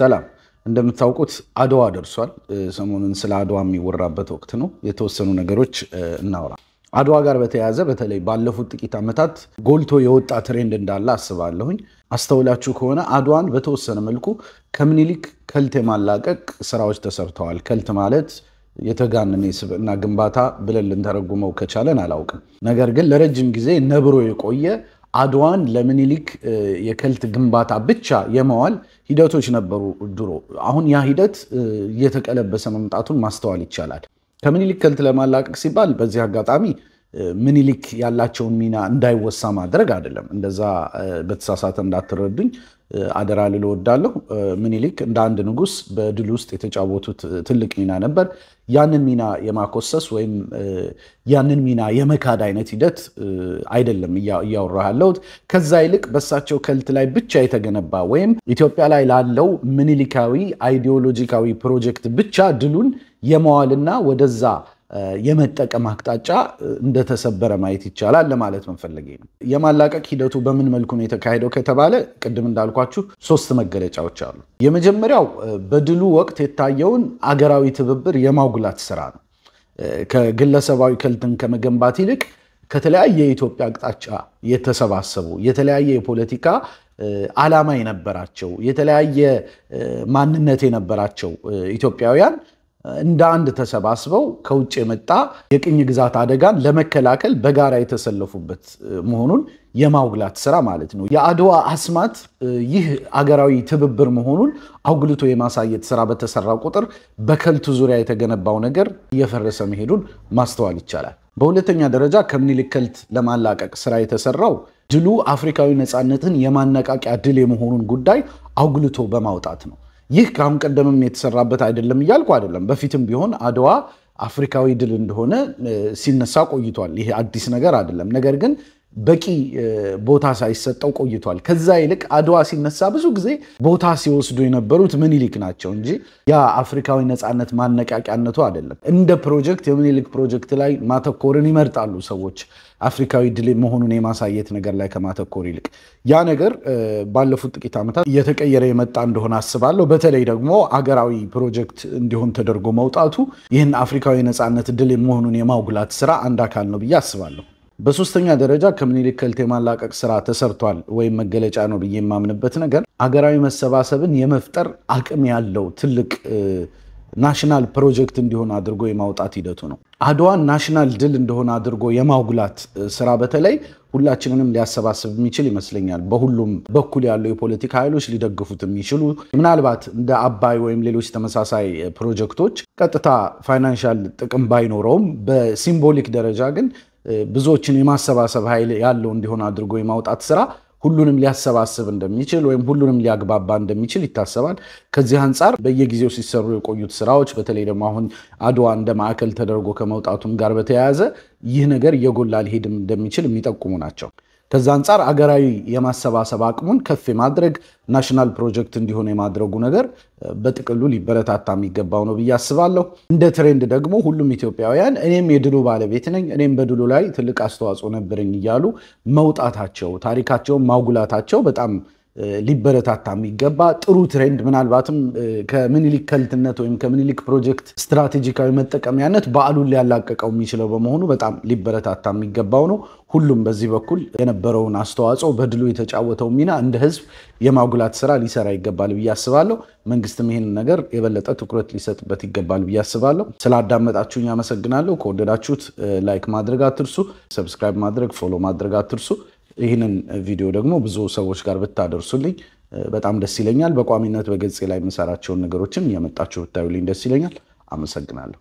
ሰላም። እንደምታውቁት አድዋ ደርሷል። ሰሞኑን ስለ አድዋ የሚወራበት ወቅት ነው። የተወሰኑ ነገሮች እናውራ። አድዋ ጋር በተያያዘ በተለይ ባለፉት ጥቂት ዓመታት ጎልቶ የወጣ ትሬንድ እንዳለ አስባለሁኝ። አስተውላችሁ ከሆነ አድዋን በተወሰነ መልኩ ከምኒልክ ከልት የማላቀቅ ስራዎች ተሰርተዋል። ከልት ማለት የተጋነነ የስብዕና ግንባታ ብለን ልንተረጉመው ከቻለን አላውቅም። ነገር ግን ለረጅም ጊዜ ነብሮ የቆየ አድዋን ለምኒልክ የከልት ግንባታ ብቻ የመዋል ሂደቶች ነበሩ ድሮ። አሁን ያ ሂደት እየተቀለበሰ መምጣቱን ማስተዋል ይቻላል። ከምኒልክ ከልት ለማላቀቅ ሲባል በዚህ አጋጣሚ ምኒልክ ያላቸውን ሚና እንዳይወሳ ማድረግ አይደለም። እንደዛ በተሳሳተ እንዳትረዱኝ አደራ ልል እወዳለሁ። ምኒልክ እንደ አንድ ንጉስ በድል ውስጥ የተጫወቱት ትልቅ ሚና ነበር። ያንን ሚና የማኮሰስ ወይም ያንን ሚና የመካድ አይነት ሂደት አይደለም እያወራ ያለሁት። ከዛ ይልቅ በሳቸው ከልት ላይ ብቻ የተገነባ ወይም ኢትዮጵያ ላይ ላለው ምኒልካዊ አይዲዮሎጂካዊ ፕሮጀክት ብቻ ድሉን የመዋልና ወደዛ የመጠቀም አቅጣጫ እንደተሰበረ ማየት ይቻላል ለማለት መፈለጌ ነው። የማላቀቅ ሂደቱ በምን መልኩ ነው የተካሄደው ከተባለ ቅድም እንዳልኳችሁ ሶስት መገለጫዎች አሉ። የመጀመሪያው በድሉ ወቅት የታየውን አገራዊ ትብብር የማጉላት ስራ ነው። ከግለሰባዊ ክልትን ከመገንባት ይልቅ ከተለያየ የኢትዮጵያ አቅጣጫ የተሰባሰቡ የተለያየ የፖለቲካ ዓላማ የነበራቸው የተለያየ ማንነት የነበራቸው ኢትዮጵያውያን እንደ አንድ ተሰባስበው ከውጭ የመጣ የቅኝ ግዛት አደጋን ለመከላከል በጋራ የተሰለፉበት መሆኑን የማውግላት ስራ ማለት ነው። የአድዋ አስማት ይህ አገራዊ ትብብር መሆኑን አጉልቶ የማሳየት ስራ በተሰራ ቁጥር በከልቱ ዙሪያ የተገነባው ነገር እየፈረሰ መሄዱን ማስተዋል ይቻላል። በሁለተኛ ደረጃ ከምኒልክ ከልት ለማላቀቅ ስራ የተሰራው ድሉ አፍሪካዊ ነፃነትን የማነቃቂያ ድል የመሆኑን ጉዳይ አጉልቶ በማውጣት ነው። ይህ ከአሁን ቀደምም የተሰራበት አይደለም እያልኩ አይደለም። በፊትም ቢሆን አድዋ አፍሪካዊ ድል እንደሆነ ሲነሳ ቆይቷል። ይሄ አዲስ ነገር አይደለም። ነገር ግን በቂ ቦታ ሳይሰጠው ቆይቷል። ከዛ ይልቅ አድዋ ሲነሳ ብዙ ጊዜ ቦታ ሲወስዱ የነበሩት ምኒልክ ናቸው እንጂ ያ አፍሪካዊ ነፃነት ማነቃቂያነቱ አይደለም። እንደ ፕሮጀክት የምኒልክ ፕሮጀክት ላይ ማተኮርን ይመርጣሉ ሰዎች አፍሪካዊ ድል መሆኑን የማሳየት ነገር ላይ ከማተኮር ይልቅ ያ ነገር ባለፉት ጥቂት ዓመታት እየተቀየረ የመጣ እንደሆነ አስባለሁ። በተለይ ደግሞ አገራዊ ፕሮጀክት እንዲሆን ተደርጎ መውጣቱ ይህን አፍሪካዊ ነፃነት ድል መሆኑን የማጉላት ስራ አንድ አካል ነው ብዬ አስባለሁ። በሶስተኛ ደረጃ ከምኒልክ የማላቀቅ ስራ ተሰርቷል ወይም መገለጫ ነው ብዬ የማምንበት ነገር አገራዊ መሰባሰብን የመፍጠር አቅም ያለው ትልቅ ናሽናል ፕሮጀክት እንዲሆን አድርጎ የማውጣት ሂደቱ ነው። አድዋን ናሽናል ድል እንደሆነ አድርጎ የማጉላት ስራ በተለይ ሁላችንንም ሊያሰባስብ የሚችል ይመስለኛል። በሁሉም በኩል ያሉ የፖለቲካ ኃይሎች ሊደግፉት የሚችሉ ምናልባት እንደ አባይ ወይም ሌሎች ተመሳሳይ ፕሮጀክቶች ቀጥታ ፋይናንሻል ጥቅም ባይኖረውም በሲምቦሊክ ደረጃ ግን ብዙዎችን የማሰባሰብ ኃይል ያለው እንዲሆን አድርጎ የማውጣት ስራ ሁሉንም ሊያሰባስብ እንደሚችል ወይም ሁሉንም ሊያግባባ እንደሚችል ይታሰባል። ከዚህ አንጻር በየጊዜው ሲሰሩ የቆዩት ስራዎች በተለይ ደግሞ አሁን አድዋ እንደ ማዕከል ተደርጎ ከመውጣቱም ጋር በተያያዘ ይህ ነገር እየጎላ ሊሄድም እንደሚችል የሚጠቁሙ ናቸው። ከዛ አንጻር አገራዊ የማሰባሰብ አቅሙን ከፍ የማድረግ ናሽናል ፕሮጀክት እንዲሆን የማድረጉ ነገር በጥቅሉ ሊበረታታ የሚገባው ነው ብዬ አስባለሁ። እንደ ትሬንድ ደግሞ ሁሉም ኢትዮጵያውያን እኔም የድሉ ባለቤት ነኝ፣ እኔም በድሉ ላይ ትልቅ አስተዋጽኦ ነበረኝ እያሉ መውጣታቸው፣ ታሪካቸውን ማጉላታቸው በጣም ሊበረታታ የሚገባ ጥሩ ትሬንድ ምናልባትም ከምኒልክ ከልትነት ወይም ከምኒልክ ፕሮጀክት ስትራቴጂካዊ መጠቀሚያነት በዓሉን ሊያላቀቀው የሚችለው በመሆኑ በጣም ሊበረታታ የሚገባው ነው። ሁሉም በዚህ በኩል የነበረውን አስተዋጽኦ በድሉ የተጫወተው ሚና እንደ ህዝብ የማጉላት ስራ ሊሰራ ይገባል ብዬ አስባለሁ። መንግስትም ይህን ነገር የበለጠ ትኩረት ሊሰጥበት ይገባል ብዬ አስባለሁ። ስላዳመጣችሁኝ አመሰግናለሁ። ከወደዳችሁት ላይክ ማድረግ አትርሱ። ሰብስክራይብ ማድረግ፣ ፎሎ ማድረግ አትርሱ። ይህንን ቪዲዮ ደግሞ ብዙ ሰዎች ጋር ብታደርሱልኝ በጣም ደስ ይለኛል። በቋሚነት በገጽ ላይ የምሰራቸውን ነገሮችም እያመጣችሁ ብታዩልኝ ደስ ይለኛል። አመሰግናለሁ።